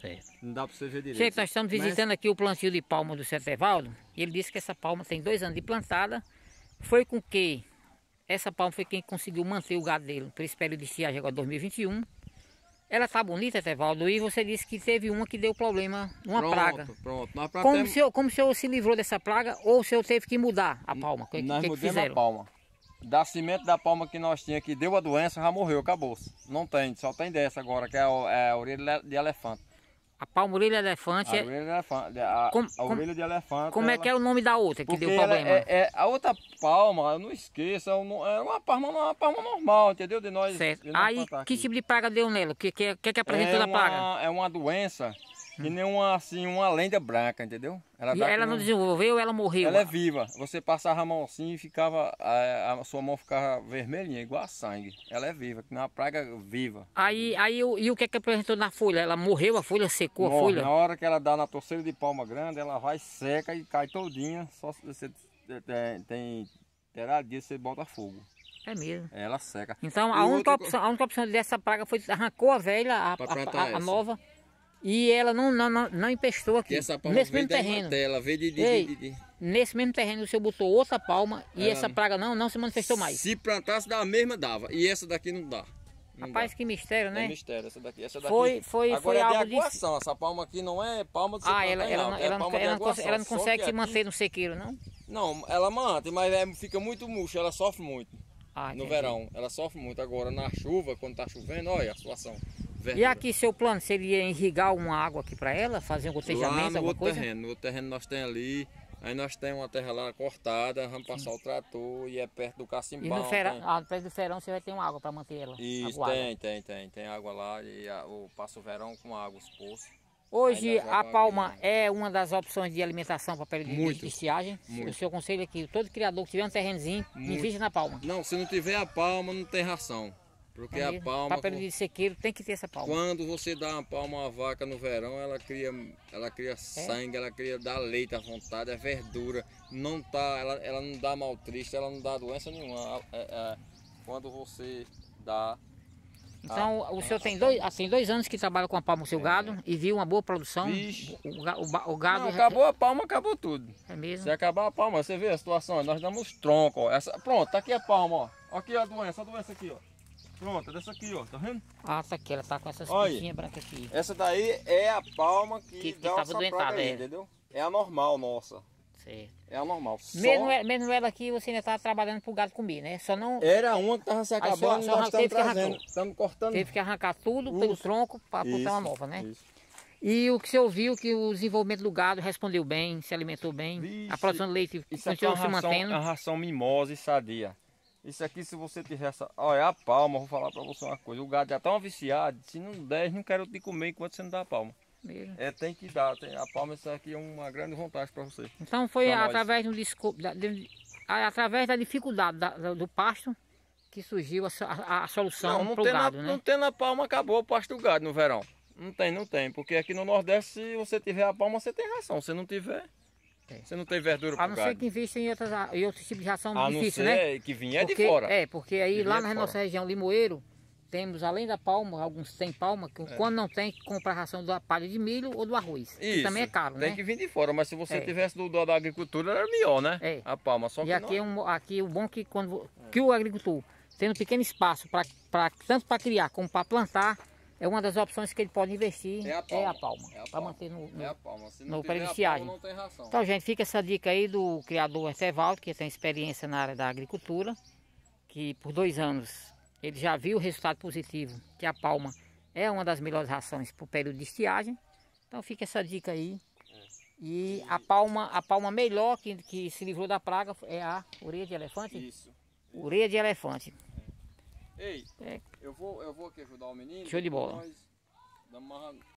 Certo. Não dá para você ver direito. Chefe, nós estamos visitando Mas... aqui o plantio de palma do Sr. Evaldo. Ele disse que essa palma tem dois anos de plantada. Foi com que essa palma foi quem conseguiu manter o gado dele para esse período de estiagem agora 2021. Ela tá bonita, Tevaldo, e você disse que teve uma que deu problema, uma pronto, praga. Pronto, nós como, temos... o senhor, como o senhor se livrou dessa praga ou o senhor teve que mudar a palma? Que, nós que mudamos é que a palma. Da cimento da palma que nós tinha que deu a doença, já morreu, acabou. Não tem, só tem dessa agora, que é a, é a orelha de elefante. A palmorelha elefante. A é orelha de elefante. A, com, a orelha de elefante. Como é ela... é que é o nome da outra que deu problema? É, é, a outra palma, eu não esqueça, é, é uma palma, uma palma normal, entendeu? De nós. Certo. De nós Aí, que aqui. tipo de praga deu nela? O que, que, que, que apresentou é uma, praga? É uma doença que nem uma, assim, uma lenda branca, entendeu? Ela e ela não desenvolveu, ela morreu? Ela é viva. Você passava a mão assim e ficava, a, a sua mão ficava vermelhinha, igual a sangue. Ela é viva, que é uma praga viva. Aí, aí e o que é que apresentou na folha? Ela morreu, a folha secou, Morre. a folha? Na hora que ela dá na torceira de palma grande, ela vai, seca e cai todinha. Só se você tem, é, é, tem terá dia você bota fogo. É mesmo. Ela seca. Então a única, outro... opção, a única opção dessa praga foi arrancou a velha, a, a, a nova. E ela não, não, não, não empestou aqui. E essa palma nesse veio mesmo terreno. Dela, veio de, de, de, de, Nesse mesmo terreno o senhor botou outra palma e é. essa praga não, não se manifestou mais. Se plantasse da mesma dava. E essa daqui não dá. Não Rapaz, dá. que mistério, né? É mistério, essa daqui. Essa daqui foi, agora foi é algo de aguação. Essa palma aqui não é palma de Ah, ela, ela, não, ela, é não, ela, ela, não consegue se aqui... manter no sequeiro, não? Não, ela mantém, mas é, fica muito murcha, ela sofre muito. Ah, no verão, ela sofre muito. Agora, na chuva, quando tá chovendo, olha a situação. E aqui seu plano seria irrigar uma água aqui para ela, fazer um gotejamento, alguma coisa? Terreno, no outro terreno nós temos ali, aí nós temos uma terra lá cortada, vamos passar Sim. o trator e é perto do cacimbão. E no ferão, ah, perto do ferão você vai ter uma água para manter ela? Isso, aguada. tem, tem, tem. Tem água lá e eu passo o verão com água, os poços. Hoje a palma é uma das opções de alimentação para pele de, de estiagem. Muito. O seu conselho é que todo criador que tiver um terrenozinho, invista na palma. Não, se não tiver a palma, não tem ração. Porque é a palma. Papel de sequeiro tem que ter essa palma. Quando você dá uma palma a uma vaca no verão, ela cria, ela cria é. sangue, ela cria dá leite à vontade, é verdura. Não tá, ela, ela não dá mal triste, ela não dá doença nenhuma. É, é, é quando você dá. Então a, o senhor a, tem dois, assim, dois anos que trabalha com a palma o seu é. gado e viu uma boa produção. Vixe. O, o, o gado. Não, acabou a palma, acabou tudo. É mesmo. Se acabar a palma, você vê a situação, nós damos tronco, ó. Essa, pronto, tá aqui a palma, ó. Aqui a doença, a doença aqui, ó. Pronto, é dessa aqui, ó. Tá vendo? Ah, essa aqui, ela tá com essas pintinhas brancas aqui. Essa daí é a palma que, que, que dá essa aí, é. entendeu? É a normal nossa. Certo. É a normal. Mesmo, só... ela, mesmo ela aqui, você ainda tá trabalhando pro gado comer, né? Só não... Era uma que tava se acabando, só, só nós estamos trazendo. Estamos cortando. Teve que arrancar tudo pelo tronco para botar uma nova, né? Isso. E o que você ouviu que o desenvolvimento do gado respondeu bem, se alimentou bem, Vixe, a produção de leite é continuou se mantendo? mantendo. É uma ração mimosa e sadia. Isso aqui, se você tiver essa Olha, a palma, vou falar pra você uma coisa. O gado já tá um viciado. Se não der, não quero te comer enquanto você não dá a palma. Mesmo. É, tem que dar. Tem, a palma, isso aqui é uma grande vantagem pra você. Então foi através do disco Da, de, através da dificuldade da, do pasto que surgiu a, a, a solução não, não pro tem gado, na, né? Não tem na palma, acabou o pasto do gado no verão. Não tem, não tem. Porque aqui no Nordeste, se você tiver a palma, você tem ração. Se não tiver. É. Você não tem verdura A não ser que invista em, outras, em outros tipos de ração a difícil, não ser né? que vinha porque, de fora. É, porque aí lá na nossa região Limoeiro, temos além da palma, alguns têm palma, que é. quando não tem, compra ração da palha de milho ou do arroz. Isso. também é caro, tem né? Tem que vir de fora, mas se você é. tivesse do, do, da agricultura, era melhor, né? É. A palma, só que. E aqui, não... É é. um, aqui o bom que quando que o agricultor, tendo um pequeno espaço, pra, pra, tanto para criar como para plantar, é uma das opções que ele pode investir, é a é palma, é para manter no, no, é a palma. Se não no Palma, não tem ração. Então, gente, fica essa dica aí do criador Etevaldo, que tem experiência na área da agricultura, que por dois anos ele já viu o resultado positivo, que a palma é uma das melhores rações para o período de estiagem. Então fica essa dica aí. É. E a palma, a palma melhor que, que se livrou da praga é a ureia de elefante? Isso. Ureia de elefante. Ei, é. eu vou, eu vou aqui ajudar o menino. Show de bola. Nós damos uma